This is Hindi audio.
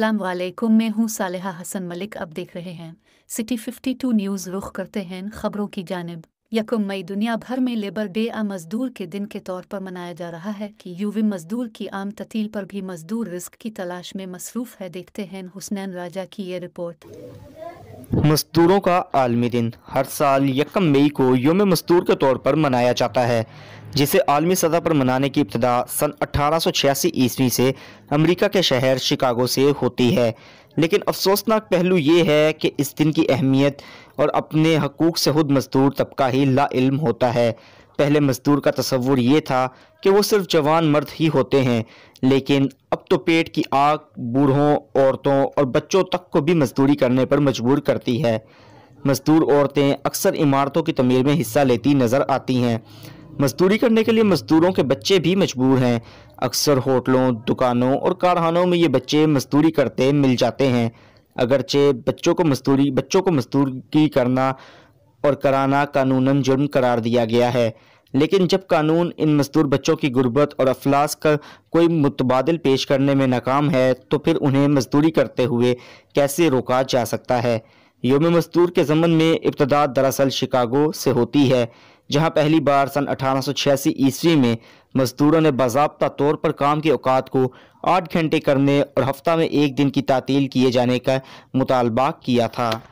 वालेकुम मैं हूँ सालेहा हसन मलिक अब देख रहे हैं सिटी 52 न्यूज़ रुख करते हैं खबरों की जानब यकुम मई दुनिया भर में लेबर डे आ मजदूर के दिन के तौर पर मनाया जा रहा है कि यूवी मजदूर की आम ततील पर भी मजदूर रिस्क की तलाश में मसरूफ़ है देखते हैं हुसनैन राजा की ये रिपोर्ट मजदूरों का आलमी दिन हर साल यकम मई को योम मजदूर के तौर पर मनाया जाता है जिसे आलमी सतह पर मनाने की इब्तदा सन 1886 ईस्वी से अमेरिका के शहर शिकागो से होती है लेकिन अफसोसनाक पहलू ये है कि इस दिन की अहमियत और अपने हकूक़ से खुद मजदूर तबका ही लाइल होता है पहले मज़दूर का तस्वुर ये था कि वो सिर्फ जवान मर्द ही होते हैं लेकिन अब तो पेट की आग बूढ़ों औरतों और बच्चों तक को भी मजदूरी करने पर मजबूर करती है मजदूर औरतें अक्सर इमारतों की तमीर में हिस्सा लेती नज़र आती हैं मजदूरी करने के लिए मजदूरों के बच्चे भी मजबूर हैं अक्सर होटलों दुकानों और कारखानों में ये बच्चे मजदूरी करते मिल जाते हैं अगरचे बच्चों को मजदूरी बच्चों को मजदूरी करना और कराना कानूनन जुर्म करार दिया गया है लेकिन जब कानून इन मजदूर बच्चों की गुर्बत और अफलास का कोई मुतबादल पेश करने में नाकाम है तो फिर उन्हें मजदूरी करते हुए कैसे रोका जा सकता है योम मजदूर के जमन में इब्तदा दरअसल शिकागो से होती है जहां पहली बार सन छियासी ईस्वी में मजदूरों ने बाबा तौर पर काम के अवकात को आठ घंटे करने और हफ्ता में एक दिन की तातील किए जाने का मुतालबा किया था